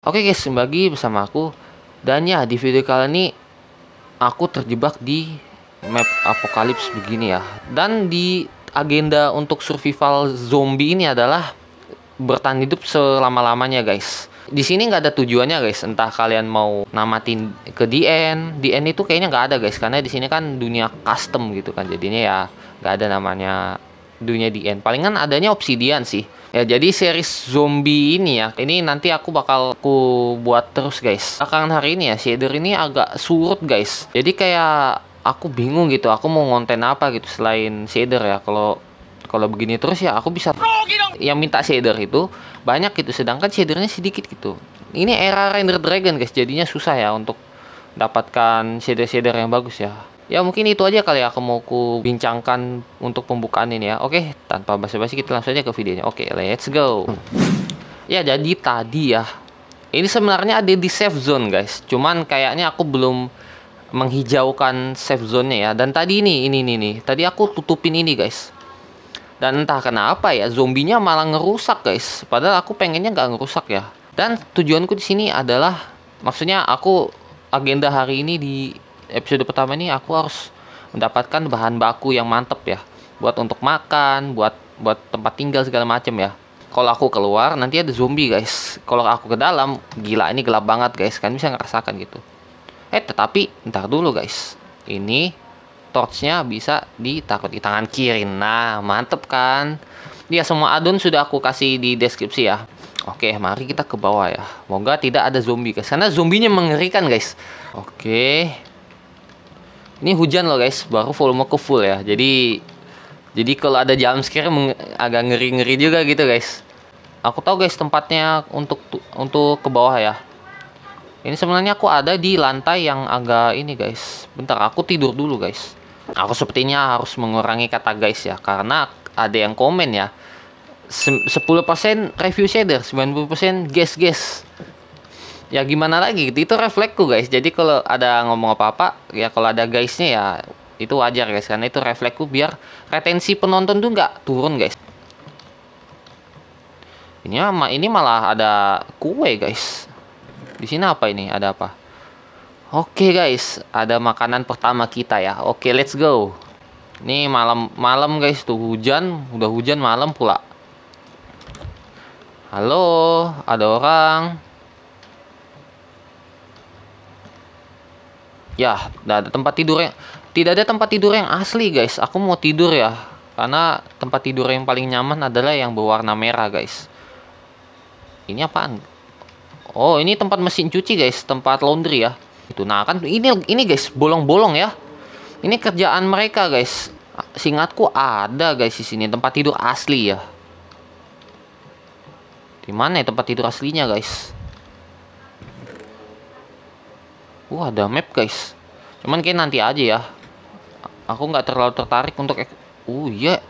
Oke guys, kembali bersama aku Dan ya, di video kali ini Aku terjebak di map apokalips begini ya Dan di agenda untuk survival zombie ini adalah Bertahan hidup selama-lamanya guys di sini nggak ada tujuannya guys entah kalian mau namatin ke DN DN itu kayaknya nggak ada guys karena di sini kan dunia custom gitu kan jadinya ya nggak ada namanya dunia DN palingan adanya obsidian sih Ya jadi series zombie ini ya, ini nanti aku bakal ku buat terus guys. Akan hari ini ya shader ini agak surut guys. Jadi kayak aku bingung gitu, aku mau ngonten apa gitu selain shader ya. Kalau kalau begini terus ya aku bisa yang minta shader itu banyak gitu, sedangkan shadernya sedikit gitu. Ini era render dragon guys, jadinya susah ya untuk dapatkan shader-shader yang bagus ya. Ya mungkin itu aja kali ya aku mau ku bincangkan untuk pembukaan ini ya. Oke, tanpa basa-basi kita langsung aja ke videonya. Oke, let's go. Ya jadi tadi ya. Ini sebenarnya ada di safe zone guys. Cuman kayaknya aku belum menghijaukan safe zone-nya ya. Dan tadi ini, ini, ini, nih. Tadi aku tutupin ini guys. Dan entah kenapa ya, zombinya malah ngerusak guys. Padahal aku pengennya nggak ngerusak ya. Dan tujuanku di sini adalah, maksudnya aku agenda hari ini di episode pertama ini aku harus mendapatkan bahan baku yang mantep ya buat untuk makan buat buat tempat tinggal segala macam ya kalau aku keluar nanti ada zombie guys kalau aku ke dalam gila ini gelap banget guys kan bisa ngerasakan gitu eh tetapi ntar dulu guys ini torchnya bisa ditakut di tangan kiri nah mantep kan Dia semua adon sudah aku kasih di deskripsi ya Oke, mari kita ke bawah ya. Moga tidak ada zombie guys. Karena zombinya mengerikan guys. Oke, ini hujan loh guys, baru volume ke full ya. Jadi jadi kalau ada jam scare agak ngeri-ngeri juga gitu guys. Aku tahu guys tempatnya untuk untuk ke bawah ya. Ini sebenarnya aku ada di lantai yang agak ini guys. Bentar aku tidur dulu guys. Aku sepertinya harus mengurangi kata guys ya karena ada yang komen ya. 10% review shader, 90% guess guess ya gimana lagi itu refleksku guys jadi kalau ada ngomong apa apa ya kalau ada guysnya ya itu wajar guys karena itu refleksku biar retensi penonton tuh nggak turun guys ini ama ini malah ada kue guys di sini apa ini ada apa oke guys ada makanan pertama kita ya oke let's go ini malam malam guys tuh hujan udah hujan malam pula halo ada orang ya tidak ada tempat tidur yang tidak ada tempat tidur yang asli guys aku mau tidur ya karena tempat tidur yang paling nyaman adalah yang berwarna merah guys ini apaan oh ini tempat mesin cuci guys tempat laundry ya itu nah kan ini ini guys bolong-bolong ya ini kerjaan mereka guys singatku ada guys di sini tempat tidur asli ya di mana ya tempat tidur aslinya guys Wah ada map guys. Cuman kayak nanti aja ya. Aku nggak terlalu tertarik untuk. Uh iya. Yeah.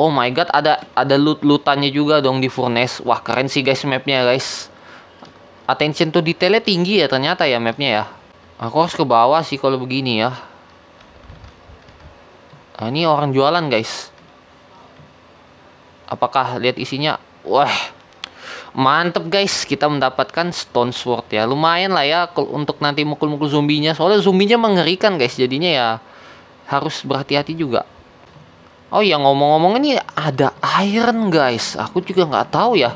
Oh my god ada ada loot lootannya juga dong di furnace. Wah keren sih guys mapnya guys. Attention to detailnya tinggi ya ternyata ya mapnya ya. Aku harus ke bawah sih kalau begini ya. Nah, ini orang jualan guys. Apakah lihat isinya? Wah mantep guys kita mendapatkan stone sword ya lumayan lah ya untuk nanti mukul-mukul zombinya soalnya zombinya mengerikan guys jadinya ya harus berhati-hati juga oh ya ngomong-ngomong ini ada iron guys aku juga nggak tahu ya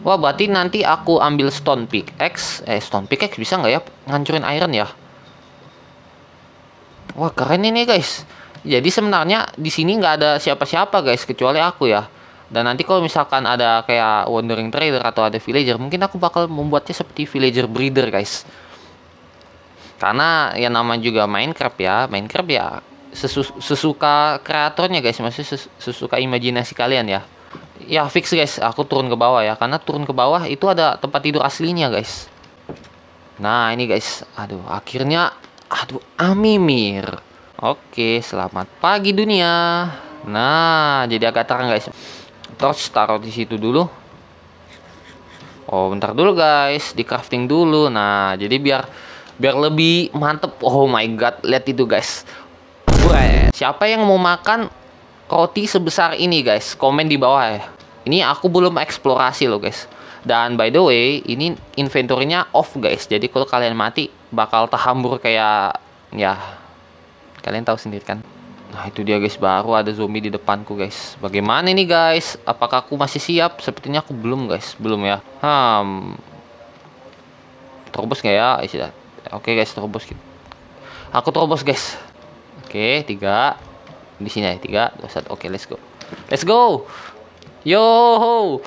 wah berarti nanti aku ambil stone pickaxe eh stone pickaxe bisa nggak ya ngancurin iron ya wah keren ini guys jadi sebenarnya di sini nggak ada siapa-siapa guys kecuali aku ya dan nanti kalau misalkan ada kayak wandering trader atau ada villager mungkin aku bakal membuatnya seperti villager breeder guys karena ya nama juga Minecraft ya Minecraft ya sesu sesuka kreatornya guys masih ses sesuka imajinasi kalian ya ya fix guys aku turun ke bawah ya karena turun ke bawah itu ada tempat tidur aslinya guys nah ini guys aduh akhirnya aduh Amimir oke selamat pagi dunia nah jadi agak terang guys torch taruh di situ dulu oh bentar dulu guys di crafting dulu nah jadi biar biar lebih mantep oh my god lihat itu guys Wah. siapa yang mau makan roti sebesar ini guys komen di bawah ya ini aku belum eksplorasi loh guys dan by the way ini inventory-nya off guys jadi kalau kalian mati bakal terhambur kayak ya kalian tahu sendiri kan Nah itu dia guys baru ada zombie di depanku guys Bagaimana ini guys Apakah aku masih siap Sepertinya aku belum guys Belum ya Hmm Terobos gak ya Oke guys terobos gitu. Aku terobos guys Oke tiga Di sini ya tiga dua satu Oke let's go Let's go Yo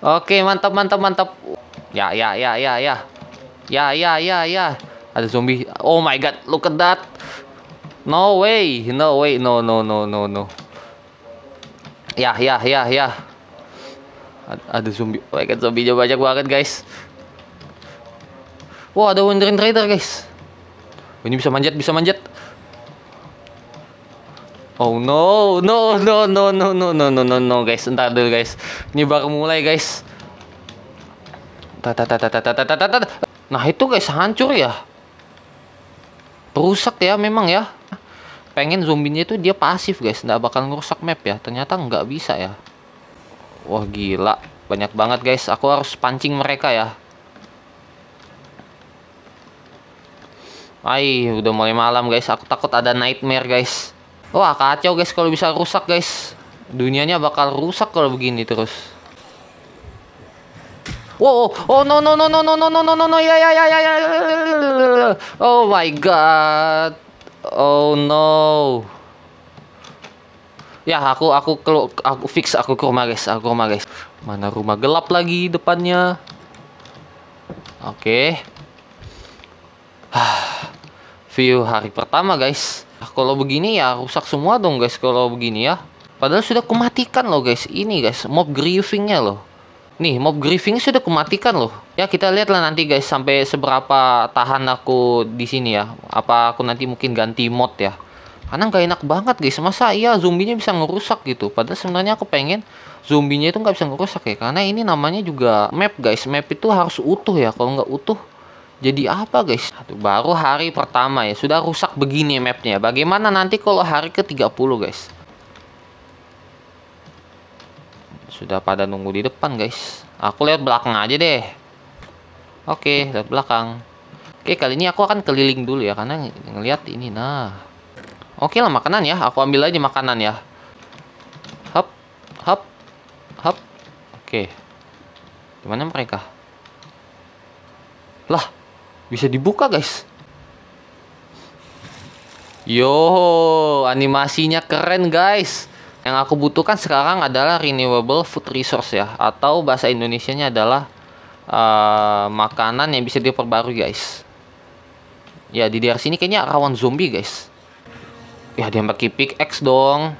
Oke mantap mantap mantap Ya ya ya ya ya Ya ya ya ya Ada zombie Oh my god look at that No way, no way, no no no no no. Ya ya ya ya. Ada zombie, mereka zombie jauh banyak banget guys. Wah ada Wandering Trader guys. Ini bisa manjat, bisa manjat. Oh no, no, no, no, no, no, no, no, no, no, guys, entar dulu guys. Ini baru mulai guys. Nah itu guys hancur ya. Rusak ya memang ya pengen zombinya itu dia pasif guys nggak bakal ngerusak map ya ternyata nggak bisa ya wah gila banyak banget guys aku harus pancing mereka ya Hai udah mulai malam guys. Aku takut ada nightmare guys. Wah, kacau guys kalau bisa rusak guys. Dunianya bakal rusak kalau begini terus. Wow, oh no no no no no no no no no no ya ya ya ya ya. Oh my god. Oh no. Ya, aku aku kelu, aku fix aku ke rumah guys, aku ke rumah guys. Mana rumah gelap lagi depannya. Oke. Okay. View hari pertama guys. Nah, kalau begini ya rusak semua dong guys kalau begini ya. Padahal sudah kematikan loh guys. Ini guys, mob griefingnya loh. Nih, mob griefing sudah kumatikan loh. Ya kita lihatlah nanti guys sampai seberapa tahan aku di sini ya. Apa aku nanti mungkin ganti mod ya. Karena nggak enak banget guys. Masa iya zombinya bisa ngerusak gitu. Padahal sebenarnya aku pengen zombinya itu nggak bisa ngerusak ya. Karena ini namanya juga map guys. Map itu harus utuh ya. Kalau nggak utuh jadi apa guys? Aduh, baru hari pertama ya. Sudah rusak begini mapnya. Bagaimana nanti kalau hari ke-30 guys? Sudah pada nunggu di depan guys Aku lihat belakang aja deh Oke lihat belakang Oke kali ini aku akan keliling dulu ya Karena ngelihat ini nah Oke lah makanan ya Aku ambil aja makanan ya Hop Hop Hop Oke Gimana mereka Lah Bisa dibuka guys Yo, animasinya keren guys. Yang aku butuhkan sekarang adalah renewable food resource ya, atau bahasa Indonesianya adalah uh, makanan yang bisa diperbarui guys. Ya di daerah sini kayaknya rawan zombie guys. Ya dia kipik X dong.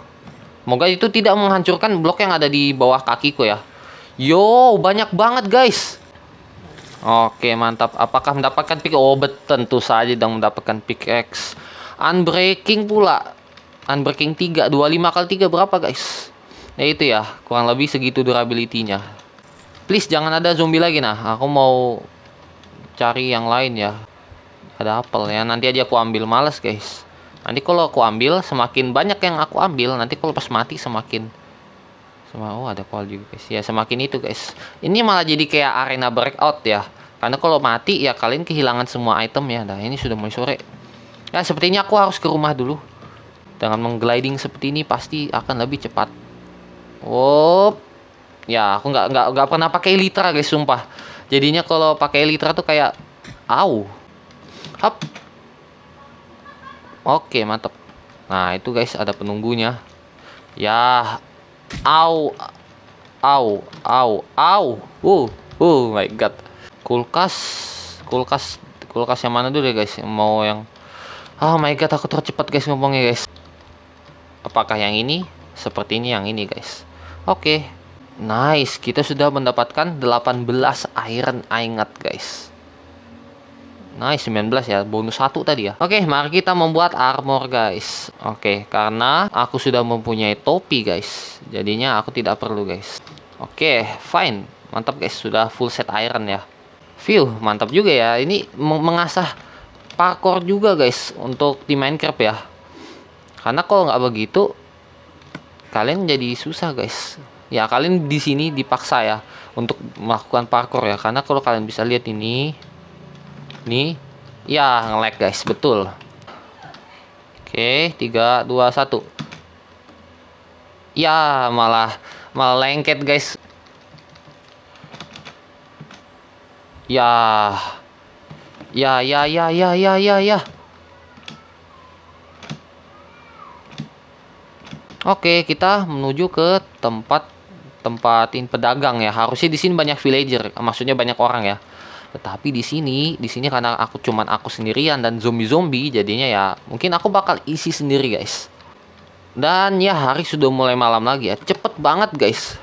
Moga itu tidak menghancurkan blok yang ada di bawah kakiku ya. Yo, banyak banget guys. Oke, mantap. Apakah mendapatkan pick? Oh, tentu saja dong mendapatkan pickaxe. Unbreaking pula unbreaking 3 25 kali 3 berapa guys Nah itu ya kurang lebih segitu durability-nya please jangan ada zombie lagi nah aku mau cari yang lain ya ada apel ya nanti aja aku ambil males guys nanti kalau aku ambil semakin banyak yang aku ambil nanti kalau pas mati semakin oh ada call juga guys ya semakin itu guys ini malah jadi kayak arena breakout ya karena kalau mati ya kalian kehilangan semua item ya nah ini sudah mulai sore ya sepertinya aku harus ke rumah dulu dengan menggliding seperti ini pasti akan lebih cepat. Wop. Oh, ya, aku nggak nggak nggak pernah pakai litra guys, sumpah. Jadinya kalau pakai litra tuh kayak au. Hap. Oke, mantap. Nah, itu guys ada penunggunya. Ya. Au. Au, au, au. Uh, uh my god. Kulkas, kulkas, kulkas yang mana dulu ya guys? Mau yang Oh my god, aku tercepat guys ngomongnya guys apakah yang ini seperti ini yang ini guys oke okay. nice kita sudah mendapatkan 18 iron ingot guys Nice, 19 ya. Bonus 1 tadi ya. Oke, okay, mari kita membuat armor, guys. Oke, okay, karena aku sudah mempunyai topi, guys. Jadinya aku tidak perlu, guys. Oke, okay, fine. Mantap, guys. Sudah full set iron ya. View, mantap juga ya. Ini mengasah parkour juga, guys. Untuk di Minecraft ya karena kalau nggak begitu kalian jadi susah guys ya kalian di sini dipaksa ya untuk melakukan parkour ya karena kalau kalian bisa lihat ini ini ya ngelag guys betul oke tiga dua satu. ya malah malah lengket guys ya ya ya ya ya ya ya, ya. Oke, kita menuju ke tempat tempatin pedagang ya. Harusnya di sini banyak villager, maksudnya banyak orang ya. Tetapi di sini, di sini karena aku cuman aku sendirian dan zombie-zombie jadinya ya mungkin aku bakal isi sendiri guys. Dan ya hari sudah mulai malam lagi ya. Cepet banget guys.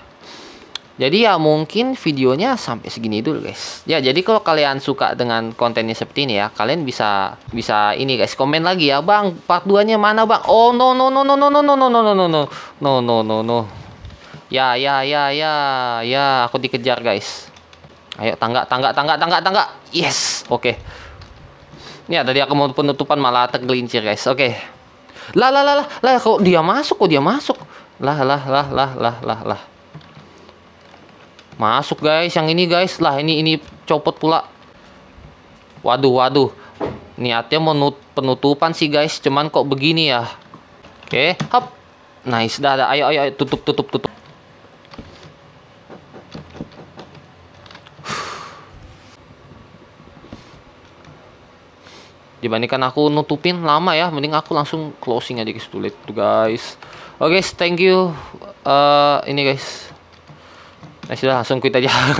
Jadi ya mungkin videonya sampai segini dulu guys. Ya jadi kalau kalian suka dengan kontennya seperti ini ya, kalian bisa bisa ini guys komen lagi ya, Bang. Part 2-nya mana, Bang? Oh no no no no no no no no no no no no no no no no. Ya ya ya ya ya aku dikejar guys. Ayo tangga tangga tangga tangga tangga. Yes. Oke. Okay. Ya tadi aku mau penutupan malah tergelincir guys. Oke. Okay. Lah lah lah lah kok dia masuk kok dia masuk. Lah lah lah lah lah lah lah. Masuk guys, yang ini guys. Lah ini ini copot pula. Waduh, waduh. Niatnya menut penutupan sih guys, cuman kok begini ya. Oke, okay. hop. Nice, dah, dah. Ayo, ayo, ayo. tutup, tutup, tutup. dibandingkan aku nutupin lama ya mending aku langsung closing aja guys tulis tuh guys oke okay, thank you uh, ini guys Nah sudah langsung quit aja.